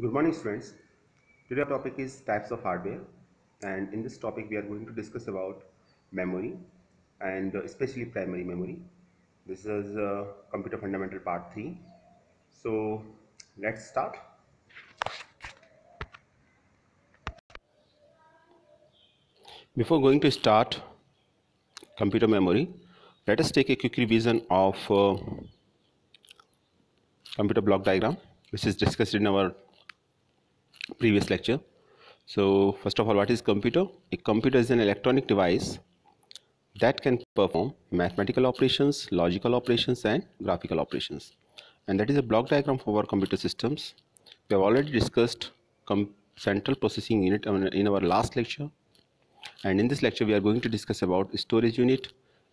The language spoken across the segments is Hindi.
good morning friends. today our topic is types of hardware and in this topic we are going to discuss about memory and especially primary memory this is uh, computer fundamental part 3 so let's start before going to start computer memory let us take a quick revision of uh, computer block diagram which is discussed in our previous lecture so first of all what is computer a computer is an electronic device that can perform mathematical operations logical operations and graphical operations and that is a block diagram for our computer systems we have already discussed central processing unit in our last lecture and in this lecture we are going to discuss about storage unit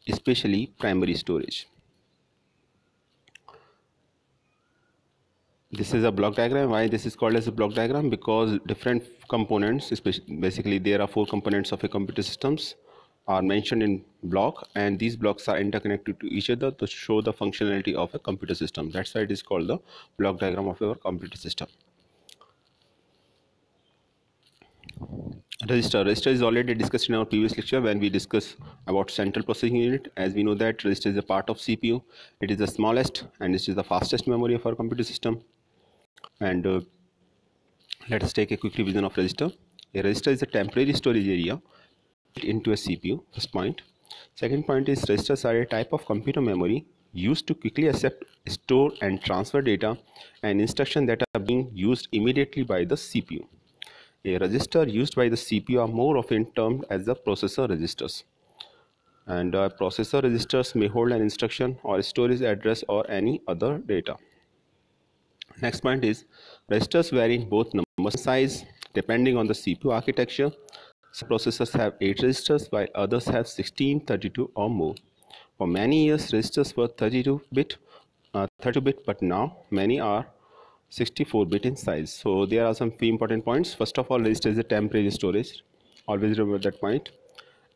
especially primary storage this is a block diagram why this is called as a block diagram because different components basically there are four components of a computer systems are mentioned in block and these blocks are interconnected to each other to show the functionality of a computer system that's why it is called the block diagram of your computer system register register is already discussed in our previous lecture when we discuss about central processing unit as we know that register is a part of cpu it is the smallest and it is the fastest memory of our computer system and uh, let us take a quick revision of register a register is a temporary storage area into a CPU first point second point is registers are a type of computer memory used to quickly accept store and transfer data and instruction that are being used immediately by the CPU a register used by the CPU are more often termed as the processor registers and uh, processor registers may hold an instruction or storage address or any other data Next point is registers vary in both number size depending on the CPU architecture. Some processors have 8 registers while others have 16, 32 or more. For many years registers were 32 bit, uh, 32 bit but now many are 64 bit in size. So there are some few important points. First of all register is a temporary storage. Always remember that point.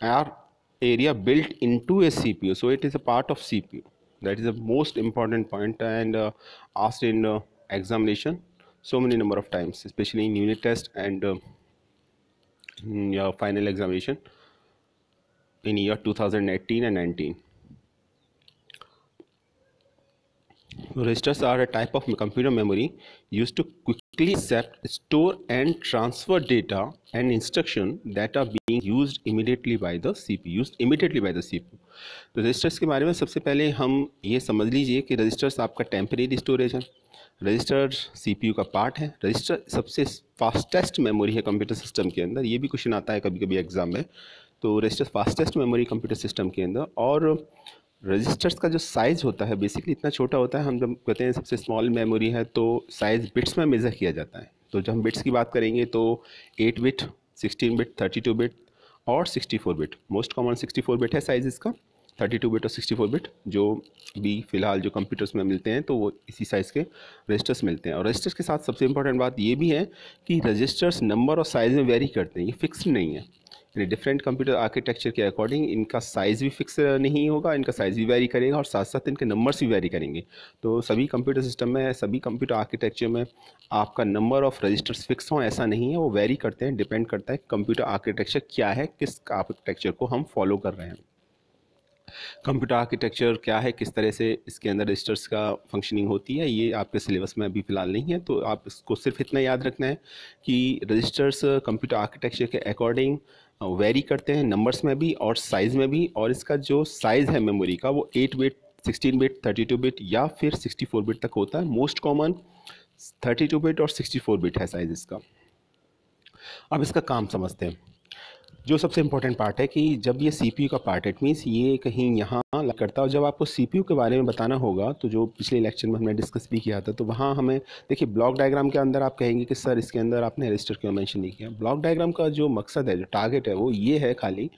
Our area built into a CPU so it is a part of CPU. That is the most important point and uh, asked in uh, examination so many number of times especially in unit test and uh, your final examination in year 2018 and 19 registers are a type of computer memory used to quick CLICEPT store and transfer data and instruction that are being used immediately by the CPU used immediately by the CPU तो रजिस्टर्स के बारे में सबसे पहले हम ये समझ लीजिए कि रजिस्टर्स आपका टेम्परेरी स्टोरेज है रजिस्टर यू का पार्ट है रजिस्टर सबसे फास्टेस्ट मेमोरी है कंप्यूटर सिस्टम के अंदर ये भी क्वेश्चन आता है कभी कभी एग्ज़ाम में तो register fastest memory computer system के अंदर और रजिस्टर्स का जो साइज़ होता है बेसिकली इतना छोटा होता है हम जब कहते हैं सबसे स्मॉल मेमोरी है तो साइज़ बिट्स में मेज़र किया जाता है तो जब हम बिट्स की बात करेंगे तो eight bit sixteen bit thirty two bit और sixty four bit most common sixty four bit है साइज़ इसका थर्टी टू बिट और सिक्सटी फोर बिट जो भी फ़िलहाल जो कंप्यूटर्स में मिलते हैं तो वो इसी साइज़ के रजिस्टर्स मिलते हैं और रजिस्टर्स के साथ सबसे इंपॉर्टेंट बात ये भी है कि रजिस्टर्स नंबर और साइज़ में वेरी करते हैं ये फिक्स नहीं है यानी डिफरेंट कंप्यूटर आर्किटेक्चर के अकॉर्डिंग इनका साइज़ भी फिक्स नहीं होगा इनका साइज़ भी वेरी करेगा और साथ साथ इनके नंबर्स भी वेरी करेंगे तो सभी कंप्यूटर सिस्टम में सभी कंप्यूटर आर्किटेक्चर में आपका नंबर ऑफ रजिस्टर्स फिक्स हों ऐसा नहीं है वो वेरी करते हैं डिपेंड करता है कंप्यूटर आर्किटेक्चर क्या है किस आर्किटेक्चर को हम फॉलो कर रहे हैं कंप्यूटर आर्किटेक्चर क्या है किस तरह से इसके अंदर रजिस्टर्स का फंक्शनिंग होती है ये आपके सिलेबस में अभी फ़िलहाल नहीं है तो आप इसको सिर्फ इतना याद रखना है कि रजिस्टर्स कंप्यूटर आर्किटेक्चर के अकॉर्डिंग वेरी करते हैं नंबर्स में भी और साइज़ में भी और इसका जो साइज़ है मेमोरी का वो eight bit sixteen bit thirty two bit या फिर सिक्सटी फोर बिट तक होता है most common thirty two bit और सिक्सटी फोर बिट है साइज़ इसका अब इसका काम समझते हैं जो सबसे इम्पोर्टेंट पार्ट है कि जब ये सी का पार्ट इट मीन्स ये कहीं यहाँ करता और जब आपको सी के बारे में बताना होगा तो जो पिछले लेक्चर में हमने डिस्कस भी किया था तो वहाँ हमें देखिए ब्लॉक डायग्राम के अंदर आप कहेंगे कि सर इसके अंदर आपने रजिस्टर क्यों मैंशन नहीं किया ब्लॉक डायग्राम का जो मकसद है जो टारगेट है वो ये है खाली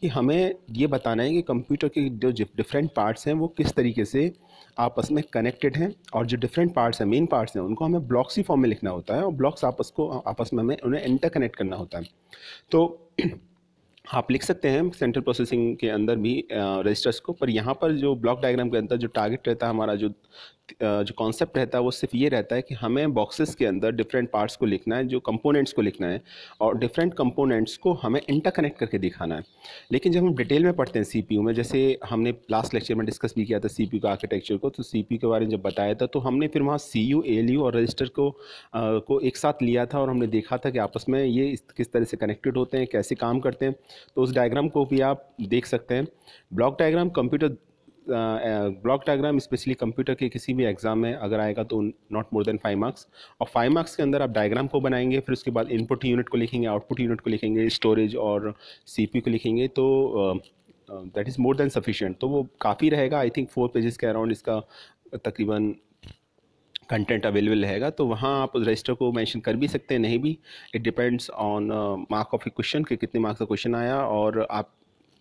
कि हमें ये बताना है कि कंप्यूटर के जो डिफरेंट पार्ट्स हैं वो किस तरीके से आपस में कनेक्टेड हैं और जो डिफरेंट पार्ट्स हैं मेन पार्ट्स हैं उनको हमें ब्लॉक्स ही फॉर्म में लिखना होता है और ब्लॉक्स आपस को आपस में हमें उन्हें इंटर कनेक्ट करना होता है तो आप लिख सकते हैं सेंट्रल प्रोसेसिंग के अंदर भी रजिस्टर्स को पर यहाँ पर जो ब्लॉक डायग्राम के अंदर जो टारगेट रहता है हमारा जो जो कॉन्सेप्ट रहता है वो सिर्फ ये रहता है कि हमें बॉक्सेस के अंदर डिफरेंट पार्ट्स को लिखना है जो कंपोनेंट्स को लिखना है और डिफरेंट कंपोनेंट्स को हमें इंटरकनेक्ट करके दिखाना है लेकिन जब हम डिटेल में पढ़ते हैं सीपीयू में जैसे हमने लास्ट लेक्चर में डिस्कस भी किया था सीपीयू का आर्किटेक्चर को तो सीपीयू के बारे में जब बताया था तो हमने फिर वहाँ सी यू एल यू और रजिस्टर को आ, को एक साथ लिया था और हमने देखा था कि आपस में ये किस तरह से कनेक्टेड होते हैं कैसे काम करते हैं तो उस डायग्राम को भी आप देख सकते हैं block diagram computer block diagram specially computer के किसी भी एग्जाम में अगर आएगा तो not more than five marks और फाइव मार्क्स के अंदर आप डायग्राम को बनाएंगे फिर उसके बाद इनपुट यूनिट को लिखेंगे आउटपुट यूनिट को लिखेंगे स्टोरेज और सी को लिखेंगे तो that is more than sufficient तो वो काफ़ी रहेगा आई थिंक फोर पेजेस के अराउंड इसका तकरीबन कंटेंट अवेलेबल रहेगा तो वहाँ आप रजिस्टर को मेंशन कर भी सकते हैं नहीं भी it depends on mark of a question कि कितने मार्क्स का क्वेश्चन आया और आप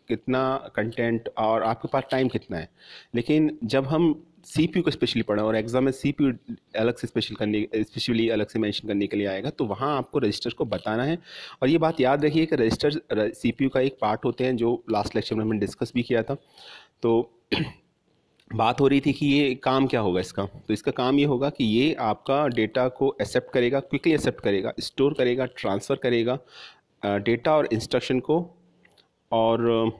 कितना कंटेंट और आपके पास टाइम कितना है लेकिन जब हम सी पी यू को स्पेशली पढ़ें और एग्ज़ाम में सी पी यू अलग से स्पेशल करने स्पेशली अलग से मेंशन करने के लिए आएगा तो वहाँ आपको रजिस्टर को बताना है और ये बात याद रखिए कि रजिस्टर सी पी यू का एक पार्ट होते हैं जो लास्ट लेक्चर में हमने डिस्कस भी किया था तो बात हो रही थी कि ये काम क्या होगा इसका तो इसका काम ये होगा कि ये आपका डेटा को एक्सेप्ट करेगा क्विकली एक्सेप्ट करेगा स्टोर करेगा ट्रांसफ़र करेगा डेटा और इंस्ट्रक्शन को और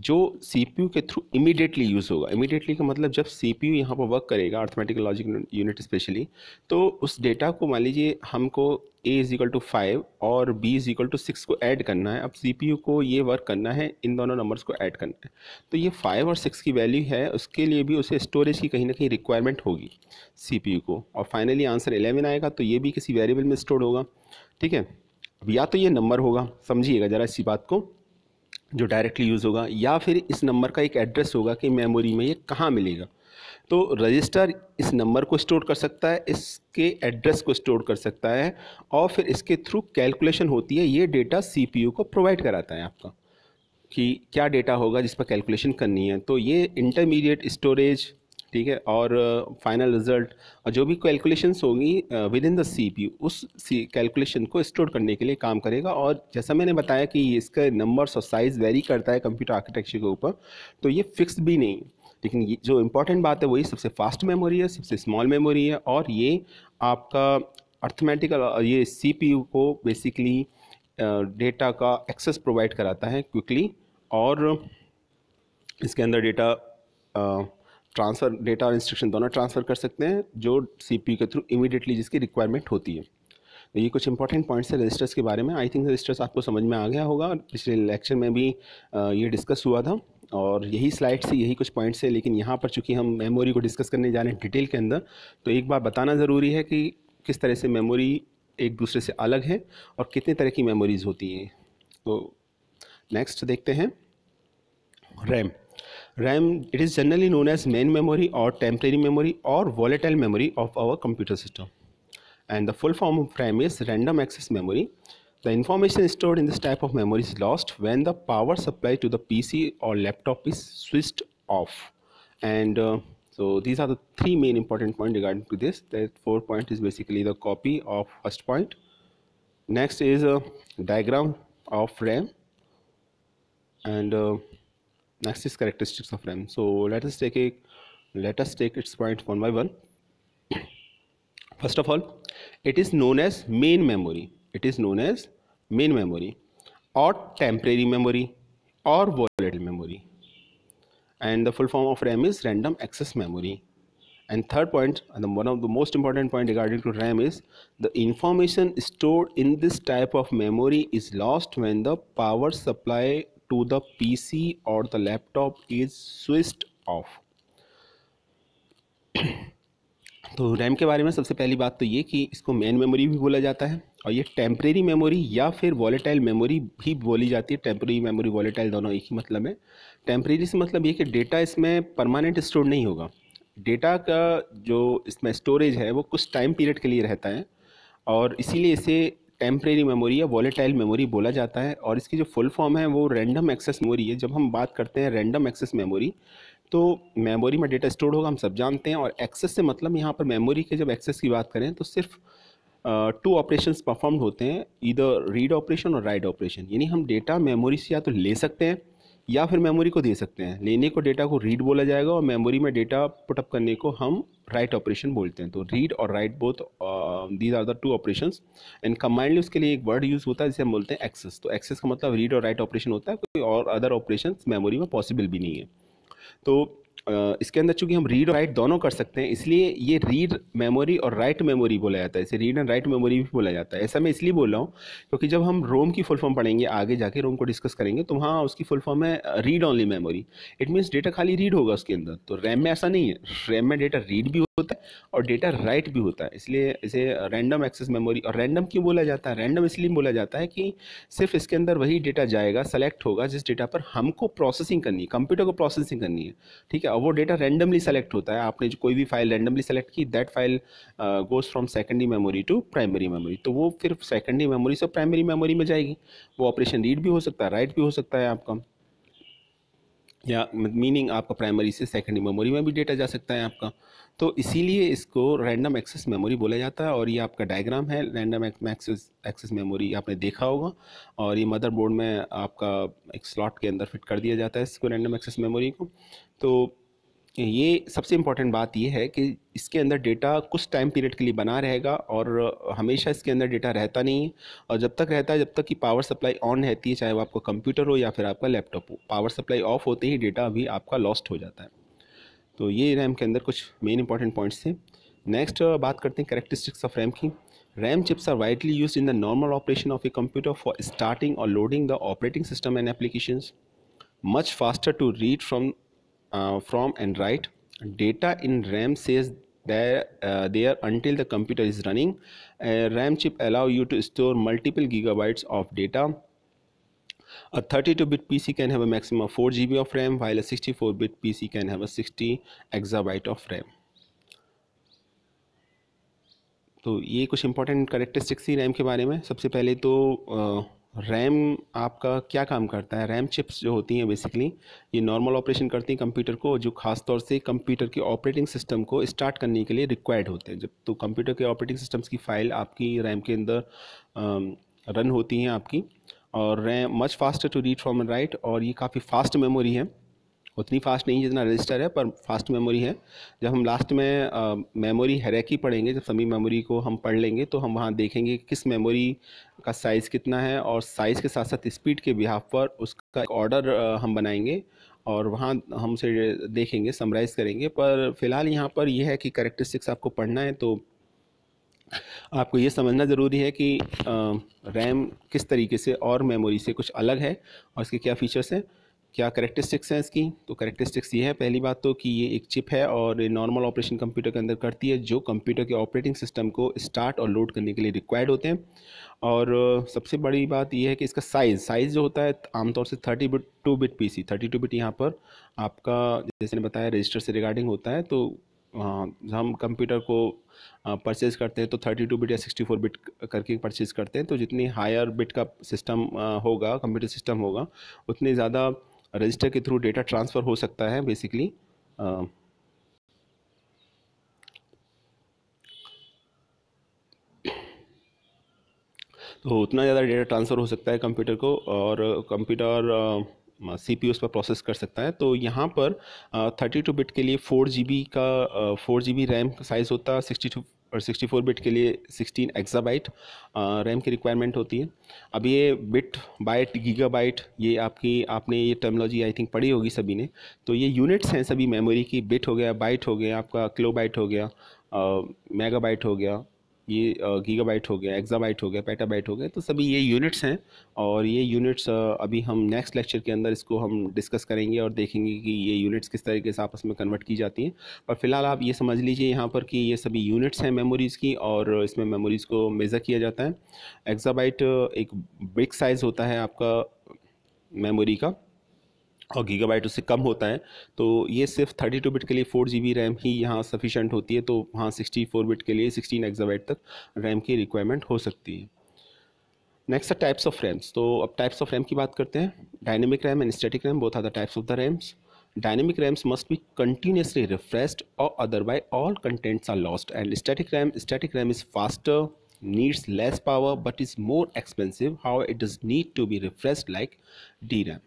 जो सी के थ्रू इमीडिएटली यूज़ होगा इमीडिएटली का मतलब जब सी पी यू यहाँ पर वर्क करेगा अर्थमेटिकल लॉजिक यूनिट स्पेशली तो उस डेटा को मान लीजिए हमको A is equal to five और B is equal to six को ऐड करना है अब सी पी यू को ये वर्क करना है इन दोनों नंबर्स को ऐड करना है तो ये फाइव और सिक्स की वैल्यू है उसके लिए भी उसे स्टोरेज की कहीं ना कहीं रिक्वायरमेंट होगी सी पी यू को और फाइनली आंसर एलेवन आएगा तो ये भी किसी वेरिएबल में स्टोर होगा ठीक है अब या तो ये नंबर होगा समझिएगा ज़रा इसी बात को जो डायरेक्टली यूज़ होगा या फिर इस नंबर का एक एड्रेस होगा कि मेमोरी में ये कहाँ मिलेगा तो रजिस्टर इस नंबर को स्टोर कर सकता है इसके एड्रेस को स्टोर कर सकता है और फिर इसके थ्रू कैलकुलेशन होती है ये डेटा सी को प्रोवाइड कराता है आपका कि क्या डेटा होगा जिस पर कैलकुलेशन करनी है तो ये इंटरमीडिएट स्टोरेज ठीक है और फाइनल रिजल्ट और जो भी कैलकुलेशंस होंगी विद इन द सी उस सी कैलकुलेशन को स्टोर करने के लिए काम करेगा और जैसा मैंने बताया कि इसका नंबर्स और साइज़ वेरी करता है कंप्यूटर आर्किटेक्चर के ऊपर तो ये फिक्स भी नहीं लेकिन ये जो इंपॉर्टेंट बात है वही सबसे फास्ट मेमोरी है सबसे स्मॉल मेमोरी है और ये आपका अर्थमेटिकल ये सी को बेसिकली डेटा का एक्सेस प्रोवाइड कराता है क्विकली और इसके अंदर डेटा ट्रांसफ़र डेटा और इंस्ट्रक्शन दोनों ट्रांसफ़र कर सकते हैं जो सी के थ्रू इमीडिएटली जिसकी रिक्वायरमेंट होती है तो ये कुछ इंपॉर्टेंट पॉइंट्स है रजिस्टर्स के बारे में आई थिंक रजिस्टर्स आपको समझ में आ गया होगा और पिछले लेक्चर में भी ये डिस्कस हुआ था और यही स्लाइड से यही कुछ पॉइंट्स है लेकिन यहाँ पर चूँकि हम मेमोरी को डिस्कस करने जा रहे हैं डिटेल के अंदर तो एक बार बताना ज़रूरी है कि किस तरह से मेमोरी एक दूसरे से अलग है और कितने तरह की मेमोरीज़ होती हैं तो नेक्स्ट देखते हैं RAM RAM, it is generally known as main memory or temporary memory or volatile memory of our computer system. And the full form of RAM is random access memory. The information stored in this type of memory is lost when the power supply to the PC or laptop is switched off. And uh, so these are the three main important points regarding to this. The fourth point is basically the copy of first point. Next is a diagram of RAM and uh, next is characteristics of RAM so let us take a let us take its point one by one first of all it is known as main memory it is known as main memory or temporary memory or volatile memory and the full form of RAM is random access memory and third point and the, one of the most important point regarding to RAM is the information stored in this type of memory is lost when the power supply to the C और the laptop is switched off तो रैम के बारे में सबसे पहली बात तो ये कि इसको मेन मेमोरी भी बोला जाता है और ये टेम्प्रेरी मेमोरी या फिर वॉलेटाइल मेमोरी भी बोली जाती है टेम्प्रेरी मेमोरी वॉलेटाइल दोनों एक ही मतलब है टेम्प्रेरी से मतलब ये कि डेटा इसमें परमानेंट स्टोर नहीं होगा डेटा का जो इसमें स्टोरेज है वो कुछ टाइम पीरियड के लिए रहता है और इसीलिए इसे टेम्प्रेरी मेमोरी या वॉलेटाइल मेमोरी बोला जाता है और इसकी जो फुल फॉर्म है वो रैंडम एक्सेस मेमोरी है जब हम बात करते हैं रैंडम एक्सेस मेमोरी तो मेमोरी में डेटा स्टोर होगा हम सब जानते हैं और एक्सेस से मतलब यहाँ पर मेमोरी के जब एक्सेस की बात करें तो सिर्फ टू ऑपरेशंस परफॉर्म होते हैं इधर रीड ऑपरेशन और राइट ऑपरेशन यानी हम डेटा मेमोरी से या तो ले सकते हैं या फिर मेमोरी को दे सकते हैं लेने को डेटा को रीड बोला जाएगा और मेमोरी में डेटा पुटअप करने को हम राइट ऑपरेशन बोलते हैं तो रीड और write both these are the two operation and combinedly उसके लिए एक वर्ड यूज़ होता है जिसे हम बोलते हैं एक्सेस तो एक्सेस का मतलब रीड और राइट ऑपरेशन होता है कोई और अदर ऑपरेशन मेमोरी में पॉसिबल भी नहीं है तो इसके अंदर चूंकि हम रीड और राइट दोनों कर सकते हैं इसलिए ये रीड मेमोरी और राइट मेमोरी बोला जाता है इसे रीड एंड राइट मेमोरी भी बोला जाता है ऐसा मैं इसलिए बोल रहा हूँ क्योंकि जब हम रोम की फुल फॉर्म पढ़ेंगे आगे जाके रोम को डिस्कस करेंगे तो वहाँ उसकी फुल फॉर्म है read only memory it means data खाली रीड होगा उसके अंदर तो रैम में ऐसा नहीं है रैम में डेटा रीड भी होता है और डेटा राइट भी होता है इसलिए इसे रैंडम एक्सेस मेमोरी और रैंडम क्यों बोला जाता है रैंडम इसलिए बोला जाता है कि सिर्फ इसके अंदर वही डेटा जाएगा सेलेक्ट होगा जिस डेटा पर हमको प्रोसेसिंग करनी है कंप्यूटर को प्रोसेसिंग करनी है ठीक है और वो डेटा रैंडमली सेलेक्ट होता है आपने जो कोई भी फाइल रैंडमली सेलेक्ट की that file goes from secondary memory to primary memory तो वो फिर सेकेंडरी मेमोरी से प्राइमरी मेमोरी में जाएगी वो ऑपरेशन रीड भी हो सकता है राइट भी हो सकता है आपका या मीनिंग आपका प्राइमरी से सेकेंडरी मेमोरी में भी डेटा जा सकता है आपका तो इसीलिए इसको रैंडम एक्सेस मेमोरी बोला जाता है और ये आपका डायग्राम है रैंडम एक्सेस एक्सेस मेमोरी आपने देखा होगा और ये मदरबोर्ड में आपका एक स्लॉट के अंदर फिट कर दिया जाता है इसको रैंडम एक्सेस मेमोरी को तो ये सबसे इम्पॉर्टेंट बात यह है कि इसके अंदर डेटा कुछ टाइम पीरियड के लिए बना रहेगा और हमेशा इसके अंदर डेटा रहता नहीं है और जब तक रहता है जब तक कि पावर सप्लाई ऑन रहती है चाहे वो आपका कंप्यूटर हो या फिर आपका लैपटॉप हो पावर सप्लाई ऑफ होते ही डेटा अभी आपका लॉस्ट हो जाता है तो ये रैम के अंदर कुछ मेन इंपॉर्टेंट पॉइंट्स थे नेक्स्ट बात करते हैं करेक्टरिस्टिक्स ऑफ रैम की RAM chips are widely use in the normal operation of a computer for starting और loading the operating system and application much faster to read from uh, from and write data in RAM says there uh, there until the computer is running a RAM chip allow you to store multiple gigabytes of data a 32-bit PC can have a maximum of 4 GB of RAM while a 64-bit PC can have a 60 exabyte of RAM तो ये कुछ इंपॉर्टेंट करेक्टरिस्टिक्स थी रैम के बारे में सबसे पहले तो आ, रैम आपका क्या काम करता है रैम चिप्स जो होती हैं बेसिकली ये नॉर्मल ऑपरेशन करती हैं कंप्यूटर को जो खास तौर से कंप्यूटर के ऑपरेटिंग सिस्टम को स्टार्ट करने के लिए रिक्वायर्ड होते हैं जब तो कंप्यूटर के ऑपरेटिंग सिस्टम्स की फ़ाइल आपकी रैम के अंदर रन होती हैं आपकी और RAM much faster to read from and write और ये काफ़ी फास्ट मेमोरी है उतनी फास्ट नहीं जितना रजिस्टर है पर फास्ट मेमोरी है जब हम लास्ट में मेमोरी हैरेकी पढ़ेंगे जब सभी मेमोरी को हम पढ़ लेंगे तो हम वहाँ देखेंगे कि किस मेमोरी का साइज़ कितना है और साइज़ के साथ साथ स्पीड के बिहाफ पर उसका ऑर्डर हम बनाएंगे और वहाँ हम उसे देखेंगे समराइज़ करेंगे पर फ़िलहाल यहाँ पर यह है कि करेक्टरिस्टिक्स आपको पढ़ना है तो आपको ये समझना ज़रूरी है कि रैम किस तरीके से और मेमोरी से कुछ अलग है और इसके क्या फ़ीचर्स हैं क्या करेक्टरिस्टिक्स हैं इसकी तो करेक्टरिस्टिक्स ये है पहली बात तो कि ये एक चिप है और नॉर्मल ऑपरेशन कंप्यूटर के अंदर करती है जो कंप्यूटर के ऑपरेटिंग सिस्टम को स्टार्ट और लोड करने के लिए रिक्वायर्ड होते हैं और सबसे बड़ी बात यह है कि इसका साइज़ साइज़ जो होता है आमतौर से thirty bit two bit P C thirty two bit यहाँ पर आपका जैसे ने बताया रजिस्टर से रिगार्डिंग होता है तो हम कंप्यूटर को परचेज़ करते हैं तो थर्टी टू बिट या सिक्सटी फोर बिट करके परचेज़ करते हैं तो जितनी हायर बिट का सिस्टम होगा कंप्यूटर सिस्टम होगा उतनी ज़्यादा रजिस्टर के थ्रू डेटा ट्रांसफ़र हो सकता है बेसिकली तो उतना ज़्यादा डेटा ट्रांसफ़र हो सकता है कंप्यूटर को और कंप्यूटर सी पी उस पर प्रोसेस कर सकता है तो यहाँ पर थर्टी टू बिट के लिए फोर जी बी का फोर जी बी रैम का साइज़ होता है सिक्सटी टू और 64 बिट के लिए 16 एक्साबाइट रैम की रिक्वायरमेंट होती है अब ये बिट बाइट गीगाबाइट ये आपकी आपने ये टर्मोलॉजी आई थिंक पढ़ी होगी सभी ने तो ये यूनिट्स हैं सभी मेमोरी की बिट हो गया बाइट हो गया आपका क्लोबाइट हो गया मेगाबाइट हो गया ये गीगाबाइट हो गया एग्जाबाइट हो गया पेटाबाइट हो गया तो सभी ये यूनिट्स हैं और ये यूनिट्स अभी हम नेक्स्ट लेक्चर के अंदर इसको हम डिस्कस करेंगे और देखेंगे कि ये यूनिट्स किस तरीके से आपस में कन्वर्ट की जाती हैं पर फिलहाल आप ये समझ लीजिए यहाँ पर कि ये सभी यूनिट्स हैं मेमोरीज़ की और इसमें मेमोरीज़ को मेज़र किया जाता है एग्ज़ाबाइट एक बिग साइज़ होता है आपका मेमोरी का और गीगाबाइट उससे कम होता है तो ये सिर्फ थर्टी टू बिट के लिए फोर जी बी रैम ही यहाँ सफिशेंट होती है तो वहाँ सिक्सटी फोर बिट के लिए सिक्सटीन एग्जाबाइट तक रैम की रिक्वायरमेंट हो सकती है नेक्स्ट टाइप्स ऑफ रैम्स तो अब टाइप्स ऑफ रैम की बात करते हैं dynamic RAM and static RAM बहुत ज़्यादा types of the RAMs dynamic RAMs must be continuously refreshed और otherwise all contents are lost and static RAM static RAM is faster needs less power but is more expensive how it does need to be refresh like D RAM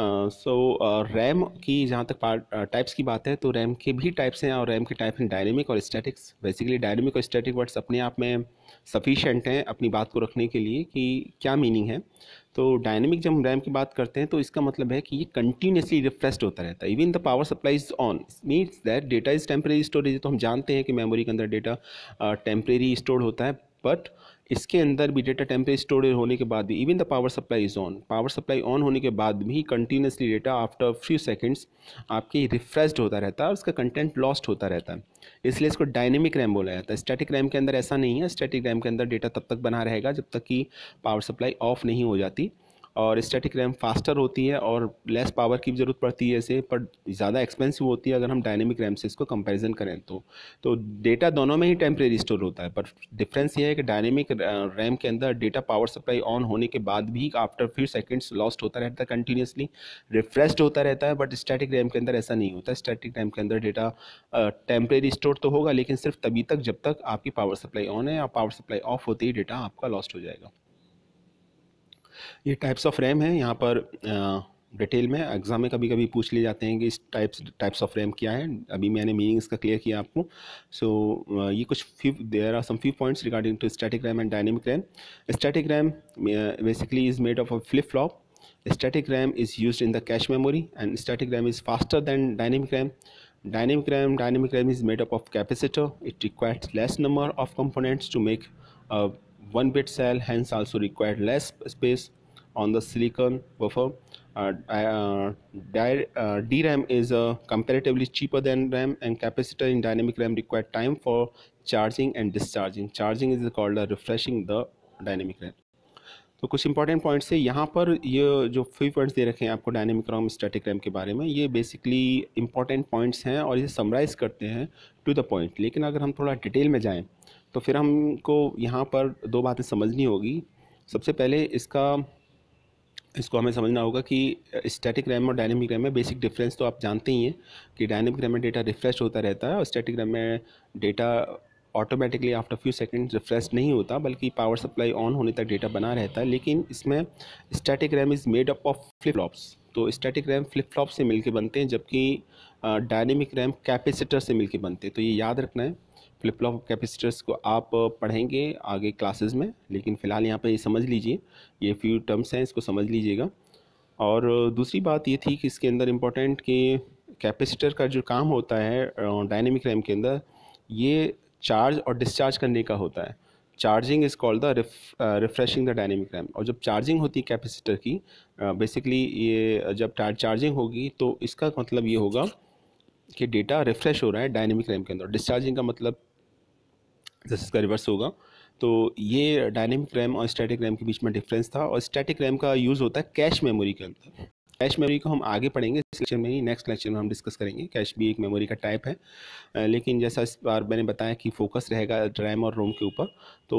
so RAM की जहाँ तक पार्ट टाइप्स की बात है तो रैम के भी टाइप्स हैं और रैम के टाइप हैं डायनेमिक और स्टैटिक्स बेसिकली डायनेमिक और स्टैटिक वर्ड्स अपने आप में सफिशेंट हैं अपनी बात को रखने के लिए कि क्या मीनिंग है तो डायनेमिक जब हम रैम की बात करते हैं तो इसका मतलब है कि ये कंटिन्यूसली रिफ्रेश होता रहता है even the power supply is on means that data is temporary storage तो हम जानते हैं कि मेमोरी के अंदर डेटा टेम्प्रेरी स्टोर होता है बट इसके अंदर भी डेटा टेम्परेरी स्टोरेज होने के बाद भी even the power supply is on power supply on होने के बाद भी continuously data after few seconds आपके रिफ्रेश्ड होता रहता है और उसका कंटेंट लॉस्ट होता रहता है इसलिए इसको डायनेमिक रैम बोला जाता है स्टैटिक रैम के अंदर ऐसा नहीं है स्टैटिक रैम के अंदर डेटा तब तक बना रहेगा जब तक कि पावर सप्लाई ऑफ नहीं हो जाती और स्टैटिक रैम फास्टर होती है और लेस पावर की ज़रूरत पड़ती है इसे पर ज़्यादा एक्सपेंसिव होती है अगर हम डायनेमिक रैम से इसको कंपैरिजन करें तो तो डेटा दोनों में ही टेम्प्रेरी स्टोर होता है पर डिफरेंस ये है कि डायनेमिक रैम के अंदर डेटा पावर सप्लाई ऑन होने के बाद भी आफ्टर फ्यू सेकेंड्स लॉस्ट होता रहता है कंटिन्यूसली रिफ्रेश होता रहता है बट स्टैटिक रैम के अंदर ऐसा नहीं होता स्टैटिक रैम के अंदर डेटा टेम्प्रेरी स्टोर तो होगा लेकिन सिर्फ तभी तक जब तक आपकी पावर सप्लाई ऑन है या पावर सप्लाई ऑफ होते ही डेटा आपका लॉस्ट हो जाएगा ये टाइप्स ऑफ रैम है यहाँ पर डिटेल में एग्ज़ाम में कभी कभी पूछ ले जाते हैं कि इस टाइप्स टाइप्स ऑफ रैम क्या है अभी मैंने मीनिंग इसका क्लियर किया आपको सो so, ये कुछ few there are some few points regarding to static RAM and dynamic RAM static RAM basically is made of a flip flop static RAM is use in the cache memory and static RAM is faster than dynamic RAM dynamic RAM dynamic RAM is made up of capacitor it requires less number of components to make one bit cell hence also required less space on the silicon buffer uh, uh, uh, DRAM is uh, comparatively cheaper than RAM and capacitor in dynamic RAM require time for charging and discharging charging is called uh, refreshing the dynamic RAM तो कुछ इंपॉर्टेंट पॉइंट्स है यहाँ पर ये जो फ्री पॉइंट्स दे रखे हैं आपको डायनेमिक रैम स्टैटिक रैम के बारे में ये बेसिकली इंपॉर्टेंट पॉइंट्स हैं और ये समराइज़ करते हैं टू द पॉइंट लेकिन अगर हम थोड़ा डिटेल में जाएं तो फिर हमको यहाँ पर दो बातें समझनी होगी सबसे पहले इसका इसको हमें समझना होगा कि स्टैटिक रैम और डायनेमिक रैम में बेसिक डिफरेंस तो आप जानते ही हैं कि डायनेमिक रैम में डेटा रिफ्रेश होता रहता है और स्टैटिक रैम में data automatically after few second refresh नहीं होता बल्कि पावर सप्लाई ऑन होने तक डेटा बना रहता है लेकिन इसमें static RAM is made up of flip flops तो स्टैटिक रैम फ्लिप फ्लॉप से मिलकर बनते हैं जबकि डायनेमिक रैम कैपेसिटर से मिलकर बनते हैं तो ये याद रखना है फ्लिप फ्लॉप कैपेसिटर्स को आप पढ़ेंगे आगे क्लासेस में लेकिन फ़िलहाल यहाँ पर ये समझ लीजिए ये फ्यू टर्म्स हैं इसको समझ लीजिएगा और दूसरी बात ये थी कि इसके अंदर इम्पोर्टेंट कि कैपेसिटर का जो काम होता है डायनेमिक रैम के अंदर ये चार्ज और डिस्चार्ज करने का होता है charging is called the refreshing the dynamic RAM और जब चार्जिंग होती है कैपेसिटर की बेसिकली uh, ये जब चार्जिंग होगी तो इसका मतलब ये होगा कि डेटा रिफ्रेश हो रहा है डायनेमिक रैम के अंदर डिस्चार्जिंग का मतलब जैसे इसका रिवर्स होगा तो ये डायनेमिक रैम और स्टैटिक रैम के बीच में डिफरेंस था और स्टैटिक रैम का यूज़ होता है कैश मेमोरी के अंदर कैश मेमोरी को हम आगे पढ़ेंगे इस लेक्चर में ही नेक्स्ट लेक्चर में हम डिस्कस करेंगे कैश भी एक मेमोरी का टाइप है लेकिन जैसा इस बार मैंने बताया कि फोकस रहेगा रैम और रोम के ऊपर तो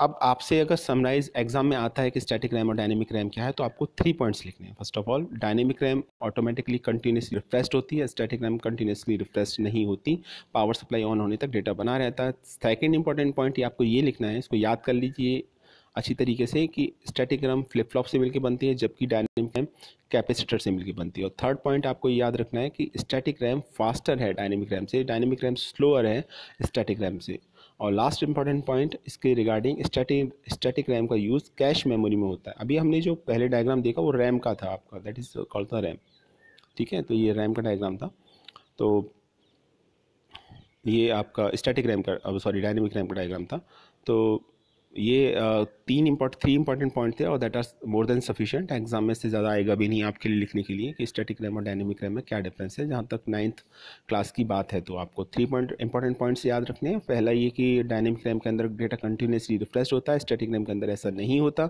अब आपसे अगर समराइज एग्जाम में आता है कि स्टैटिक रैम और डायनेमिक रैम क्या है तो आपको थ्री पॉइंट्स लिखने हैं first of all dynamic RAM automatically continuously refreshed होती है स्टैटिक रैम कंटिन्यूसली रिफ्रेस्ड नहीं होती पावर सप्लाई ऑन होने तक डेटा बना रहता है सेकेंड इंपॉर्टेंट पॉइंट ये आपको ये लिखना है इसको याद कर लीजिए अच्छी तरीके से कि स्टैटिक रैम फ्लिप फ्लॉप से मिलकर बनती है जबकि डायनेमिक रैम कैपेसिटर से मिलकर बनती है और थर्ड पॉइंट आपको याद रखना है कि स्टैटिक रैम फास्टर है डायनेमिक रैम से डायनेमिक रैम स्लोअर है स्टैटिक रैम से और लास्ट इंपॉर्टेंट पॉइंट इसके रिगार्डिंग स्टैटिक स्टैटिक रैम का यूज़ कैश मेमोरी में होता है अभी हमने जो पहले डायग्राम देखा वो रैम का था आपका दैट इज़ कॉल था रैम ठीक है तो ये रैम का डायग्राम था तो ये आपका स्टैटिक रैम का सॉरी डायनेमिक रैम का डायग्राम था तो ये तीन इम्पोर्ट थ्री इंपॉर्टेंट पॉइंट थे और that are more than sufficient exam में से ज़्यादा आएगा भी नहीं आपके लिए लिखने के लिए कि स्टैटिक रैम और डायनेमिक रैम में क्या डिफरेंस है जहाँ तक नाइन्थ क्लास की बात है तो आपको थ्री पॉइंट इंपॉर्टेंट पॉइंट्स याद रखने हैं पहला ये कि डायनेमिक रैम के अंदर डेटा कंटिन्यूसली रिफ्रेश होता है स्टैटिक रैम के अंदर ऐसा नहीं होता